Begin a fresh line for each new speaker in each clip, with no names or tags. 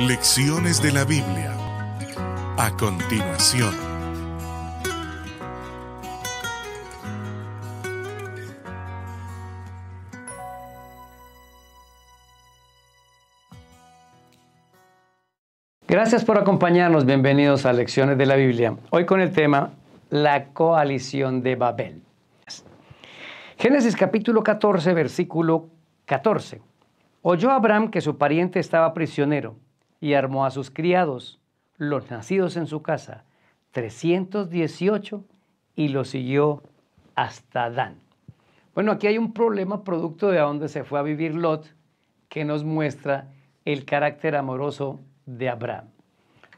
Lecciones de la Biblia. A continuación. Gracias por acompañarnos, bienvenidos a Lecciones de la Biblia. Hoy con el tema La coalición de Babel. Génesis capítulo 14, versículo 14. Oyó Abraham que su pariente estaba prisionero y armó a sus criados, los nacidos en su casa, 318, y los siguió hasta Dan. Bueno, aquí hay un problema producto de a dónde se fue a vivir Lot que nos muestra el carácter amoroso de Abraham.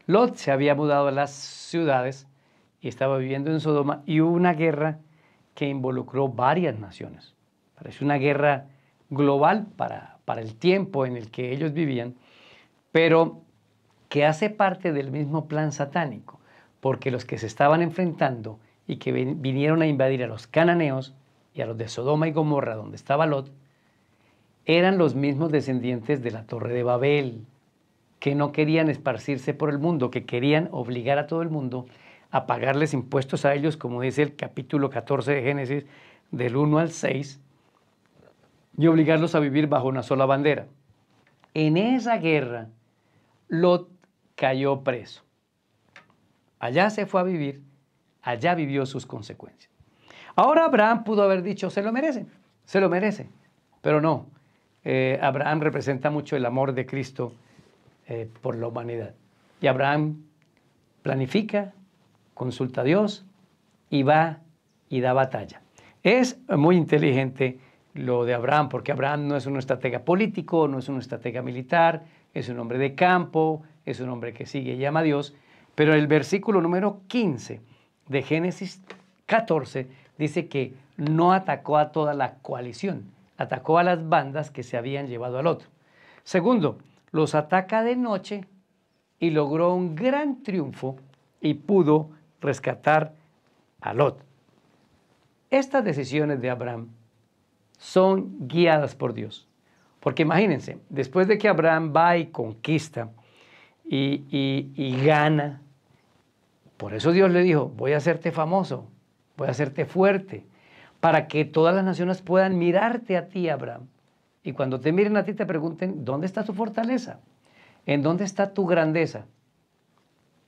Lot se había mudado a las ciudades y estaba viviendo en Sodoma y hubo una guerra que involucró varias naciones. Parece una guerra global para, para el tiempo en el que ellos vivían pero que hace parte del mismo plan satánico, porque los que se estaban enfrentando y que vinieron a invadir a los cananeos y a los de Sodoma y Gomorra, donde estaba Lot, eran los mismos descendientes de la Torre de Babel, que no querían esparcirse por el mundo, que querían obligar a todo el mundo a pagarles impuestos a ellos, como dice el capítulo 14 de Génesis, del 1 al 6, y obligarlos a vivir bajo una sola bandera. En esa guerra Lot cayó preso. Allá se fue a vivir, allá vivió sus consecuencias. Ahora Abraham pudo haber dicho, se lo merece, se lo merece, pero no. Eh, Abraham representa mucho el amor de Cristo eh, por la humanidad. Y Abraham planifica, consulta a Dios y va y da batalla. Es muy inteligente lo de Abraham, porque Abraham no es un estratega político, no es un estratega militar, es un hombre de campo, es un hombre que sigue y llama a Dios, pero el versículo número 15 de Génesis 14 dice que no atacó a toda la coalición, atacó a las bandas que se habían llevado a Lot. Segundo, los ataca de noche y logró un gran triunfo y pudo rescatar a Lot. Estas decisiones de Abraham son guiadas por Dios. Porque imagínense, después de que Abraham va y conquista y, gana, por eso Dios le dijo, voy a hacerte famoso, voy a hacerte fuerte, para que todas las naciones puedan mirarte a ti, Abraham. Y cuando te miren a ti te pregunten, ¿dónde está tu fortaleza? ¿En dónde está tu grandeza?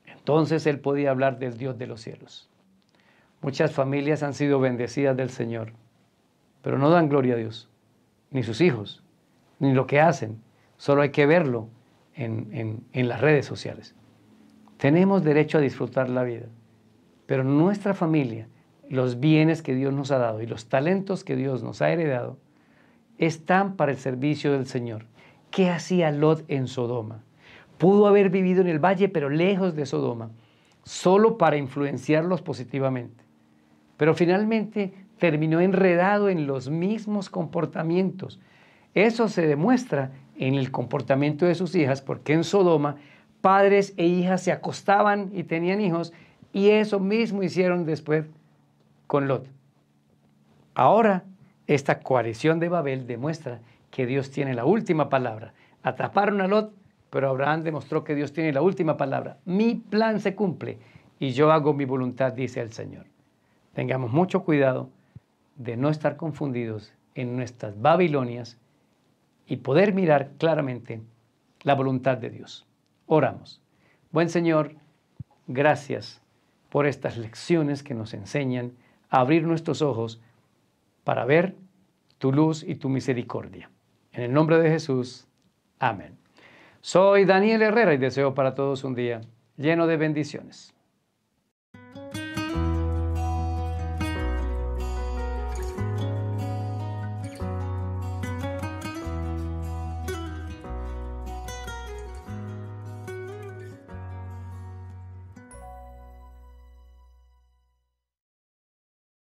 Entonces él podía hablar del Dios de los cielos. Muchas familias han sido bendecidas del Señor, pero no dan gloria a Dios, ni sus hijos, ni lo que hacen, solo hay que verlo en, las redes sociales. Tenemos derecho a disfrutar la vida, pero nuestra familia, los bienes que Dios nos ha dado y los talentos que Dios nos ha heredado, están para el servicio del Señor. ¿Qué hacía Lot en Sodoma? Pudo haber vivido en el valle, pero lejos de Sodoma, solo para influenciarlos positivamente. Pero finalmente terminó enredado en los mismos comportamientos eso se demuestra en el comportamiento de sus hijas, porque en Sodoma padres e hijas se acostaban y tenían hijos, y eso mismo hicieron después con Lot. Ahora, esta coalición de Babel demuestra que Dios tiene la última palabra. Atraparon a Lot, pero Abraham demostró que Dios tiene la última palabra. Mi plan se cumple y yo hago mi voluntad, dice el Señor. Tengamos mucho cuidado de no estar confundidos en nuestras Babilonias y poder mirar claramente la voluntad de Dios. Oramos. Buen Señor, gracias por estas lecciones que nos enseñan a abrir nuestros ojos para ver tu luz y tu misericordia. En el nombre de Jesús, amén. Soy Daniel Herrera y deseo para todos un día lleno de bendiciones.